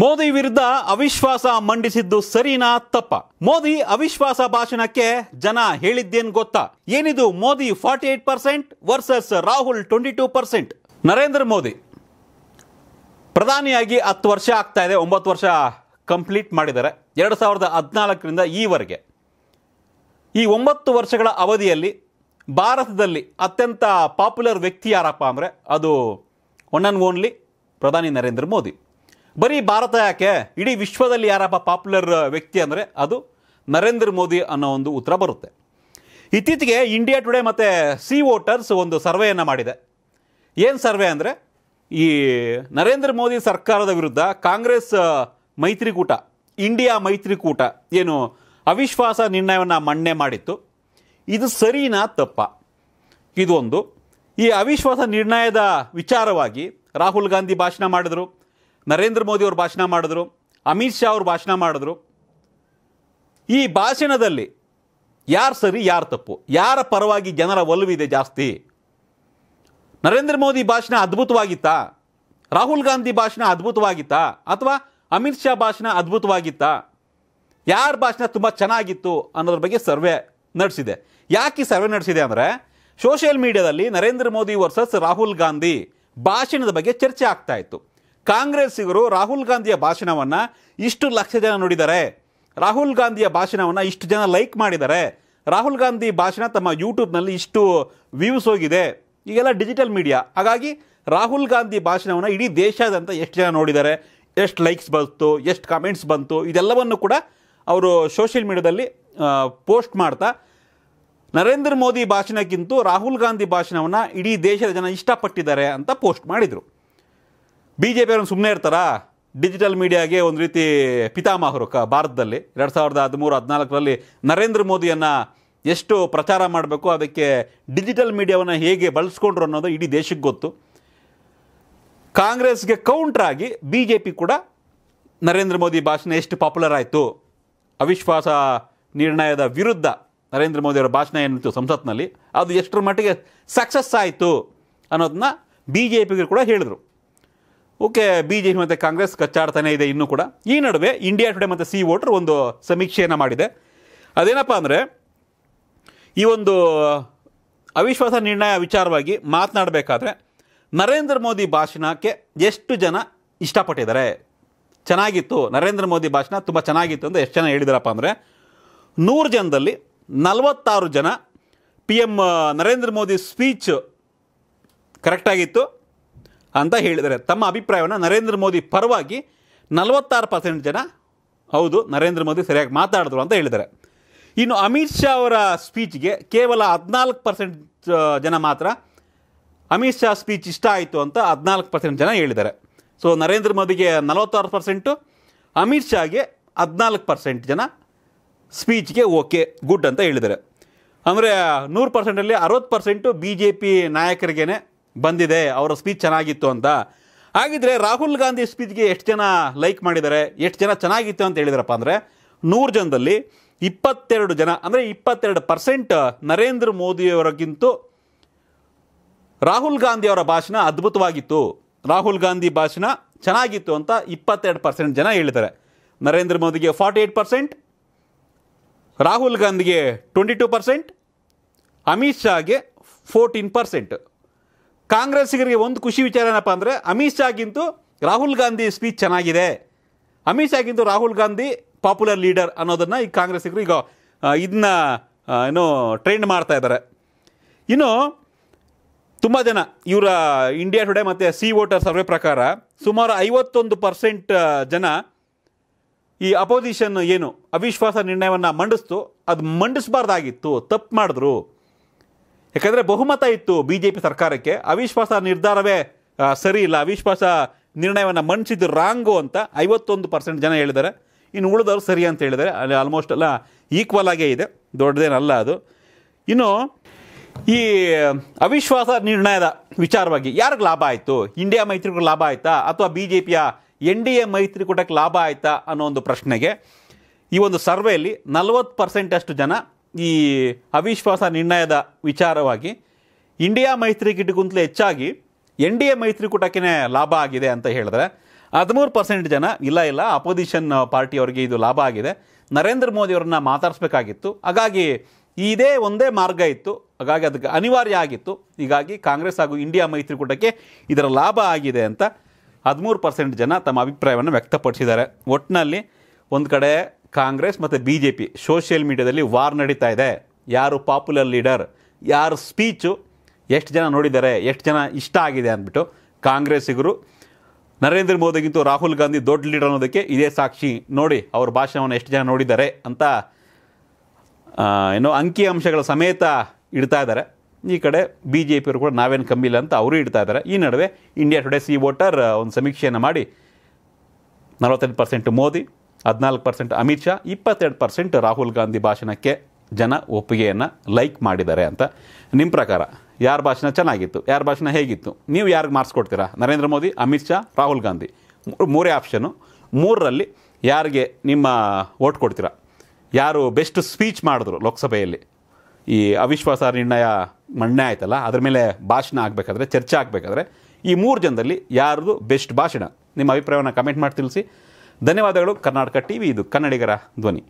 ಮೋದಿ ವಿರುದ್ಧ ಅವಿಶ್ವಾಸ ಮಂಡಿಸಿದ್ದು ಸರಿನಾ ತಪ್ಪ ಮೋದಿ ಅವಿಶ್ವಾಸ ಭಾಷಣಕ್ಕೆ ಜನ ಹೇಳಿದ್ದೇನ್ ಗೊತ್ತಾ ಏನಿದು Modi forty eight percent versus Rahul twenty two percent Narendra Modi ಪ್ರಧಾನಿಯಾಗಿ ಹತ್ತು ವರ್ಷ ಆಗ್ತಾ ಇದೆ ಒಂಬತ್ತು ವರ್ಷ ಕಂಪ್ಲೀಟ್ ಮಾಡಿದ್ದಾರೆ ಎರಡು ಸಾವಿರದ ಹದಿನಾಲ್ಕರಿಂದ ಈವರೆಗೆ ಈ ಒಂಬತ್ತು ವರ್ಷಗಳ ಅವಧಿಯಲ್ಲಿ ಭಾರತದಲ್ಲಿ ಅತ್ಯಂತ ಪಾಪ್ಯುಲರ್ ವ್ಯಕ್ತಿ ಯಾರಪ್ಪ ಅಂದರೆ ಅದು ಒನ್ ಆ್ಯಂಡ್ ಓನ್ಲಿ ಪ್ರಧಾನಿ ನರೇಂದ್ರ ಮೋದಿ ಬರೀ ಭಾರತ ಯಾಕೆ ಇಡೀ ವಿಶ್ವದಲ್ಲಿ ಯಾರಪ್ಪ ಪಾಪ್ಯುಲರ್ ವ್ಯಕ್ತಿ ಅಂದರೆ ಅದು ನರೇಂದ್ರ ಮೋದಿ ಅನ್ನೋ ಒಂದು ಉತ್ತರ ಬರುತ್ತೆ ಇತ್ತೀಚೆಗೆ ಇಂಡಿಯಾ ಟುಡೇ ಮತ್ತು ಸಿ ವೋಟರ್ಸ್ ಒಂದು ಸರ್ವೆಯನ್ನು ಮಾಡಿದೆ ಏನು ಸರ್ವೆ ಅಂದರೆ ಈ ನರೇಂದ್ರ ಮೋದಿ ಸರ್ಕಾರದ ವಿರುದ್ಧ ಕಾಂಗ್ರೆಸ್ ಮೈತ್ರಿಕೂಟ ಇಂಡಿಯಾ ಮೈತ್ರಿಕೂಟ ಏನು ಅವಿಶ್ವಾಸ ನಿರ್ಣಯವನ್ನು ಮಣ್ಣೆ ಮಾಡಿತ್ತು ಇದು ಸರಿನಾ ತಪ್ಪ ಇದೊಂದು ಈ ಅವಿಶ್ವಾಸ ನಿರ್ಣಯದ ವಿಚಾರವಾಗಿ ರಾಹುಲ್ ಗಾಂಧಿ ಭಾಷಣ ಮಾಡಿದರು ನರೇಂದ್ರ ಮೋದಿ ಅವರು ಭಾಷಣ ಮಾಡಿದ್ರು ಅಮಿತ್ ಶಾ ಅವರು ಭಾಷಣ ಮಾಡಿದ್ರು ಈ ಭಾಷಣದಲ್ಲಿ ಯಾರು ಸರಿ ಯಾರು ತಪ್ಪು ಯಾರ ಪರವಾಗಿ ಜನರ ಒಲವಿದೆ ಜಾಸ್ತಿ ನರೇಂದ್ರ ಮೋದಿ ಭಾಷಣ ಅದ್ಭುತವಾಗಿತ್ತಾ ರಾಹುಲ್ ಗಾಂಧಿ ಭಾಷಣ ಅದ್ಭುತವಾಗಿತ್ತಾ ಅಥವಾ ಅಮಿತ್ ಶಾ ಭಾಷಣ ಅದ್ಭುತವಾಗಿತ್ತಾ ಯಾರ ಭಾಷಣ ತುಂಬ ಚೆನ್ನಾಗಿತ್ತು ಅನ್ನೋದ್ರ ಬಗ್ಗೆ ಸರ್ವೆ ನಡೆಸಿದೆ ಯಾಕೆ ಸರ್ವೆ ನಡೆಸಿದೆ ಅಂದರೆ ಸೋಷಿಯಲ್ ಮೀಡಿಯಾದಲ್ಲಿ ನರೇಂದ್ರ ಮೋದಿ ವರ್ಸಸ್ ರಾಹುಲ್ ಗಾಂಧಿ ಭಾಷಣದ ಬಗ್ಗೆ ಚರ್ಚೆ ಆಗ್ತಾ ಇತ್ತು ಕಾಂಗ್ರೆಸ್ಸಿಗರು ರಾಹುಲ್ ಗಾಂಧಿಯ ಭಾಷಣವನ್ನು ಇಷ್ಟು ಲಕ್ಷ ಜನ ನೋಡಿದ್ದಾರೆ ರಾಹುಲ್ ಗಾಂಧಿಯ ಭಾಷಣವನ್ನು ಇಷ್ಟು ಜನ ಲೈಕ್ ಮಾಡಿದ್ದಾರೆ ರಾಹುಲ್ ಗಾಂಧಿ ಭಾಷಣ ತಮ್ಮ ಯೂಟ್ಯೂಬ್ನಲ್ಲಿ ಇಷ್ಟು ವ್ಯೂಸ್ ಹೋಗಿದೆ ಈಗೆಲ್ಲ ಡಿಜಿಟಲ್ ಮೀಡಿಯಾ ಹಾಗಾಗಿ ರಾಹುಲ್ ಗಾಂಧಿ ಭಾಷಣವನ್ನು ಇಡೀ ದೇಶಾದ್ಯಂತ ಎಷ್ಟು ಜನ ನೋಡಿದ್ದಾರೆ ಎಷ್ಟು ಲೈಕ್ಸ್ ಬಂತು ಎಷ್ಟು ಕಮೆಂಟ್ಸ್ ಬಂತು ಇದೆಲ್ಲವನ್ನು ಕೂಡ ಅವರು ಸೋಷಿಯಲ್ ಮೀಡಿಯಾದಲ್ಲಿ ಪೋಸ್ಟ್ ಮಾಡ್ತಾ ನರೇಂದ್ರ ಮೋದಿ ಭಾಷಣಕ್ಕಿಂತ ರಾಹುಲ್ ಗಾಂಧಿ ಭಾಷಣವನ್ನು ಇಡೀ ದೇಶದ ಜನ ಇಷ್ಟಪಟ್ಟಿದ್ದಾರೆ ಅಂತ ಪೋಸ್ಟ್ ಮಾಡಿದರು ಬಿ ಜೆ ಪಿಯವ್ರನ್ನ ಸುಮ್ಮನೆ ಇರ್ತಾರಾ ಡಿಜಿಟಲ್ ಮೀಡಿಯಾಗೆ ಒಂದು ರೀತಿ ಪಿತಾಮಹರು ಕ ಭಾರತದಲ್ಲಿ ಎರಡು ಸಾವಿರದ ಹದಿಮೂರು ಹದಿನಾಲ್ಕರಲ್ಲಿ ನರೇಂದ್ರ ಮೋದಿಯನ್ನು ಎಷ್ಟು ಪ್ರಚಾರ ಮಾಡಬೇಕು ಅದಕ್ಕೆ ಡಿಜಿಟಲ್ ಮೀಡಿಯಾವನ್ನು ಹೇಗೆ ಬಳಸ್ಕೊಂಡ್ರು ಅನ್ನೋದು ಇಡೀ ದೇಶಕ್ಕೆ ಗೊತ್ತು ಕಾಂಗ್ರೆಸ್ಗೆ ಕೌಂಟ್ರಾಗಿ ಬಿ ಜೆ ಪಿ ಕೂಡ ನರೇಂದ್ರ ಮೋದಿ ಭಾಷಣ ಎಷ್ಟು ಪಾಪ್ಯುಲರ್ ಆಯಿತು ಅವಿಶ್ವಾಸ ನಿರ್ಣಯದ ವಿರುದ್ಧ ನರೇಂದ್ರ ಮೋದಿಯವರ ಭಾಷಣ ಏನಿತ್ತು ಸಂಸತ್ನಲ್ಲಿ ಅದು ಎಷ್ಟರ ಮಟ್ಟಿಗೆ ಸಕ್ಸಸ್ ಆಯಿತು ಅನ್ನೋದನ್ನ ಬಿ ಜೆ ಪಿಗೆ ಕೂಡ ಹೇಳಿದರು ಓಕೆ ಬಿ ಜೆ ಪಿ ಮತ್ತು ಕಾಂಗ್ರೆಸ್ ಕಚ್ಚಾಡ್ತಾನೆ ಇದೆ ಇನ್ನೂ ಕೂಡ ಈ ನಡುವೆ ಇಂಡಿಯಾ ಟುಡೇ ಮತ್ತು ಸಿ ವೋಟರ್ ಒಂದು ಸಮೀಕ್ಷೆಯನ್ನು ಮಾಡಿದೆ ಅದೇನಪ್ಪ ಅಂದರೆ ಈ ಒಂದು ಅವಿಶ್ವಾಸ ನಿರ್ಣಯ ವಿಚಾರವಾಗಿ ಮಾತನಾಡಬೇಕಾದ್ರೆ ನರೇಂದ್ರ ಮೋದಿ ಭಾಷಣಕ್ಕೆ ಎಷ್ಟು ಜನ ಇಷ್ಟಪಟ್ಟಿದ್ದಾರೆ ಚೆನ್ನಾಗಿತ್ತು ನರೇಂದ್ರ ಮೋದಿ ಭಾಷಣ ತುಂಬ ಚೆನ್ನಾಗಿತ್ತು ಅಂತ ಎಷ್ಟು ಜನ ಹೇಳಿದಾರಪ್ಪ ಅಂದರೆ ನೂರು ಜನದಲ್ಲಿ ನಲವತ್ತಾರು ಜನ P M Narendra Modi speech ಕರೆಕ್ಟಾಗಿತ್ತು ಅಂತ ಹೇಳಿದ್ದಾರೆ ತಮ್ಮ ಅಭಿಪ್ರಾಯವನ್ನು ನರೇಂದ್ರ ಮೋದಿ ಪರವಾಗಿ ನಲವತ್ತಾರು ಪರ್ಸೆಂಟ್ ಜನ ಹೌದು ನರೇಂದ್ರ ಮೋದಿ ಸರಿಯಾಗಿ ಮಾತಾಡಿದ್ರು ಅಂತ ಹೇಳಿದ್ದಾರೆ ಇನ್ನು ಅಮಿತ್ ಶಾ ಅವರ ಸ್ಪೀಚ್ಗೆ ಕೇವಲ ಹದಿನಾಲ್ಕು ಪರ್ಸೆಂಟ್ ಜನ ಮಾತ್ರ ಅಮಿತ್ ಶಾ ಸ್ಪೀಚ್ ಇಷ್ಟ ಆಯಿತು ಅಂತ ಹದಿನಾಲ್ಕು ಪರ್ಸೆಂಟ್ ಜನ ಹೇಳಿದ್ದಾರೆ ಸೊ ನರೇಂದ್ರ ಮೋದಿಗೆ ನಲವತ್ತಾರು ಪರ್ಸೆಂಟು ಅಮಿತ್ ಶಾಗೆ ಹದಿನಾಲ್ಕು ಪರ್ಸೆಂಟ್ ಜನ ಸ್ಪೀಚ್ಗೆ ಓಕೆ ಗುಡ್ ಅಂತ ಹೇಳಿದ್ದಾರೆ ಅಂದರೆ ನೂರು ಪರ್ಸೆಂಟಲ್ಲಿ ಅರವತ್ತು ಪರ್ಸೆಂಟು ಬಿ ಜೆ ಪಿ ನಾಯಕರಿಗೇ ಬಂದಿದೆ ಅವರ ಸ್ಪೀಚ್ ಚೆನ್ನಾಗಿತ್ತು ಅಂತ ಹಾಗಿದ್ರೆ ರಾಹುಲ್ ಗಾಂಧಿ ಸ್ಪೀಚ್ಗೆ ಎಷ್ಟು ಜನ ಲೈಕ್ ಮಾಡಿದ್ದಾರೆ ಎಷ್ಟು ಜನ ಚೆನ್ನಾಗಿತ್ತು ಅಂತ ಹೇಳಿದಾರಪ್ಪ ಅಂದರೆ ನೂರು ಜನದಲ್ಲಿ ಇಪ್ಪತ್ತೆರಡು ಜನ ಅಂದರೆ ಇಪ್ಪತ್ತೆರಡು ಪರ್ಸೆಂಟ್ ನರೇಂದ್ರ ಮೋದಿಯವರಿಗಿಂತೂ ರಾಹುಲ್ ಗಾಂಧಿ ಅವರ ಭಾಷಣ ಅದ್ಭುತವಾಗಿತ್ತು ರಾಹುಲ್ ಗಾಂಧಿ ಭಾಷಣ ಚೆನ್ನಾಗಿತ್ತು ಅಂತ ಇಪ್ಪತ್ತೆರಡು ಪರ್ಸೆಂಟ್ ಜನ ಹೇಳಿದ್ದಾರೆ ನರೇಂದ್ರ ಮೋದಿಗೆ ಫಾರ್ಟಿ ಏಟ್ ಪರ್ಸೆಂಟ್ ರಾಹುಲ್ ಗಾಂಧಿಗೆ ಟ್ವೆಂಟಿ ಟು ಪರ್ಸೆಂಟ್ ಅಮಿತ್ ಶಾಗೆ ಫೋರ್ಟೀನ್ ಪರ್ಸೆಂಟ್ ಕಾಂಗ್ರೆಸ್ಸಿಗರಿಗೆ ಒಂದು ಖುಷಿ ವಿಚಾರ ಏನಪ್ಪ ಅಂದರೆ ಅಮಿತ್ ಶಾಗಿಂತೂ ರಾಹುಲ್ ಗಾಂಧಿ ಸ್ಪೀಚ್ ಚೆನ್ನಾಗಿದೆ ಅಮಿತ್ ಶಾಗಿಂತೂ ರಾಹುಲ್ ಗಾಂಧಿ ಪಾಪ್ಯುಲರ್ ಲೀಡರ್ ಅನ್ನೋದನ್ನು ಈಗ ಕಾಂಗ್ರೆಸ್ಸಿಗರು ಈಗ ಇದನ್ನ ಏನು ಟ್ರೆಂಡ್ ಮಾಡ್ತಾ ಇದ್ದಾರೆ ಇನ್ನು ತುಂಬ ಜನ ಇವರ ಇಂಡಿಯಾ ಟುಡೇ ಮತ್ತು ಸಿ ವೋಟರ್ ಸರ್ವೆ ಪ್ರಕಾರ ಸುಮಾರು ಐವತ್ತೊಂದು ಪರ್ಸೆಂಟ್ ಜನ ಈ ಅಪೋಸಿಷನ್ ಏನು ಅವಿಶ್ವಾಸ ನಿರ್ಣಯವನ್ನು ಮಂಡಿಸ್ತು ಅದು ಮಂಡಿಸಬಾರ್ದಾಗಿತ್ತು ತಪ್ಪು ಮಾಡಿದ್ರು ಯಾಕಂದರೆ ಬಹುಮತ ಇತ್ತು ಬಿ ಜೆ ಪಿ ಸರ್ಕಾರಕ್ಕೆ ಅವಿಶ್ವಾಸ ನಿರ್ಧಾರವೇ ಸರಿ ಇಲ್ಲ ಅವಿಶ್ವಾಸ ನಿರ್ಣಯವನ್ನು ಮಂಡಿಸಿದ್ದು ರಾಂಗು ಅಂತ ಐವತ್ತೊಂದು ಪರ್ಸೆಂಟ್ ಜನ ಹೇಳಿದ್ದಾರೆ ಇನ್ನು ಉಳಿದವರು ಸರಿ ಅಂತ ಹೇಳಿದ್ದಾರೆ ಅಲ್ಲಿ ಆಲ್ಮೋಸ್ಟ್ ಎಲ್ಲ ಈಕ್ವಲ್ ಆಗೇ ಇದೆ ದೊಡ್ಡದೇನಲ್ಲ ಅದು ಇನ್ನು ಈ ಅವಿಶ್ವಾಸ ನಿರ್ಣಯದ ವಿಚಾರವಾಗಿ ಯಾರಿಗೆ ಲಾಭ ಆಯಿತು ಇಂಡಿಯಾ ಮೈತ್ರಿಗೂ ಲಾಭ ಆಯಿತಾ ಅಥವಾ ಬಿ ಜೆ ಪಿಯ ಎನ್ ಡಿ ಎ ಮೈತ್ರಿಕೂಟಕ್ಕೆ ಲಾಭ ಆಯಿತಾ ಅನ್ನೋ ಒಂದು ಪ್ರಶ್ನೆಗೆ ಈ ಒಂದು ಸರ್ವೆಯಲ್ಲಿ ನಲವತ್ತು ಪರ್ಸೆಂಟಷ್ಟು ಜನ ಈ ಅವಿಶ್ವಾಸ ನಿರ್ಣಯದ ವಿಚಾರವಾಗಿ ಇಂಡಿಯಾ ಮೈತ್ರಿಕೂಟಕ್ಕಿಂತಲೇ ಹೆಚ್ಚಾಗಿ ಎನ್ ಡಿ ಎ ಮೈತ್ರಿಕೂಟಕ್ಕೇ ಲಾಭ ಆಗಿದೆ ಅಂತ ಹೇಳಿದ್ರೆ ಹದಿಮೂರು ಪರ್ಸೆಂಟ್ ಜನ ಇಲ್ಲ ಇಲ್ಲ ಅಪೋಸಿಷನ್ ಪಾರ್ಟಿಯವರಿಗೆ ಇದು ಲಾಭ ಆಗಿದೆ ನರೇಂದ್ರ ಮೋದಿಯವ್ರನ್ನ ಮಾತಾಡಿಸ್ಬೇಕಾಗಿತ್ತು ಹಾಗಾಗಿ ಇದೇ ಒಂದೇ ಮಾರ್ಗ ಇತ್ತು ಹಾಗಾಗಿ ಅದಕ್ಕೆ ಅನಿವಾರ್ಯ ಆಗಿತ್ತು ಹೀಗಾಗಿ ಕಾಂಗ್ರೆಸ್ ಹಾಗೂ ಇಂಡಿಯಾ ಮೈತ್ರಿಕೂಟಕ್ಕೆ ಇದರ ಲಾಭ ಆಗಿದೆ ಅಂತ ಹದಿಮೂರು ಪರ್ಸೆಂಟ್ ಜನ ತಮ್ಮ ಅಭಿಪ್ರಾಯವನ್ನು ವ್ಯಕ್ತಪಡಿಸಿದ್ದಾರೆ ಒಟ್ಟಿನಲ್ಲಿ ಒಂದು ಕಡೆ ಕಾಂಗ್ರೆಸ್ ಮತ್ತು ಬಿ ಜೆ ಪಿ ಸೋಷಿಯಲ್ ಮೀಡಿಯಾದಲ್ಲಿ ವಾರ್ ನಡೀತಾ ಇದೆ ಯಾರು ಪಾಪ್ಯುಲರ್ ಲೀಡರ್ ಯಾರು ಸ್ಪೀಚು ಎಷ್ಟು ಜನ ನೋಡಿದ್ದಾರೆ ಎಷ್ಟು ಜನ ಇಷ್ಟ ಆಗಿದೆ ಅಂದ್ಬಿಟ್ಟು ಕಾಂಗ್ರೆಸ್ಸಿಗರು ನರೇಂದ್ರ ಮೋದಿಗಿಂತೂ ರಾಹುಲ್ ಗಾಂಧಿ ದೊಡ್ಡ ಲೀಡರ್ ಅನ್ನೋದಕ್ಕೆ ಇದೇ ಸಾಕ್ಷಿ ನೋಡಿ ಅವ್ರ ಭಾಷಣವನ್ನು ಎಷ್ಟು ಜನ ನೋಡಿದ್ದಾರೆ ಅಂತ ಏನೋ ಅಂಕಿ ಅಂಶಗಳ ಸಮೇತ ಇಡ್ತಾ ಇದ್ದಾರೆ ಈ ಕಡೆ ಬಿ ಜೆ ಪಿಯವರು ಕೂಡ ನಾವೇನು ಕಮ್ಮಿ ಇಲ್ಲ ಅಂತ ಅವರು ಇಡ್ತಾ ಇದ್ದಾರೆ ಈ ನಡುವೆ ಇಂಡಿಯಾ ಟುಡೇ ಸಿ ವೋಟರ್ ಒಂದು ಸಮೀಕ್ಷೆಯನ್ನು ಮಾಡಿ ನಲವತ್ತೆಂಟು ಪರ್ಸೆಂಟ್ ಮೋದಿ ಹದಿನಾಲ್ಕು ಪರ್ಸೆಂಟ್ ಅಮಿತ್ ಶಾ ಇಪ್ಪತ್ತೆರಡು ಪರ್ಸೆಂಟ್ ರಾಹುಲ್ ಗಾಂಧಿ ಭಾಷಣಕ್ಕೆ ಜನ ಒಪ್ಪಿಗೆಯನ್ನು ಲೈಕ್ ಮಾಡಿದ್ದಾರೆ ಅಂತ ನಿಮ್ಮ ಪ್ರಕಾರ ಯಾರ ಭಾಷಣ ಚೆನ್ನಾಗಿತ್ತು ಯಾರ ಭಾಷಣ ಹೇಗಿತ್ತು ನೀವು ಯಾರಿಗೆ ಮಾರ್ಕ್ಸ್ ಕೊಡ್ತೀರಾ ನರೇಂದ್ರ ಮೋದಿ ಅಮಿತ್ ಶಾ ರಾಹುಲ್ ಗಾಂಧಿ ಮೂರೇ ಆಪ್ಷನು ಮೂರರಲ್ಲಿ ಯಾರಿಗೆ ನಿಮ್ಮ ಓಟ್ ಕೊಡ್ತೀರಾ ಯಾರು ಬೆಸ್ಟ್ ಸ್ಪೀಚ್ ಮಾಡಿದ್ರು ಲೋಕಸಭೆಯಲ್ಲಿ ಈ ಅವಿಶ್ವಾಸ ನಿರ್ಣಯ ಮಂಡನೆ ಆಯ್ತಲ್ಲ ಅದ್ರ ಮೇಲೆ ಭಾಷಣ ಆಗಬೇಕಾದ್ರೆ ಚರ್ಚೆ ಆಗಬೇಕಾದ್ರೆ ಈ ಮೂರು ಜನದಲ್ಲಿ ಯಾರ್ದು ಬೆಸ್ಟ್ ಭಾಷಣ ನಿಮ್ಮ ಅಭಿಪ್ರಾಯವನ್ನು ಕಮೆಂಟ್ ಮಾಡಿ ತಿಳಿಸಿ ಧನ್ಯವಾದಗಳು ಕರ್ನಾಟಕ ಟಿವಿ ಇದು ಕನ್ನಡಿಗರ ಧ್ವನಿ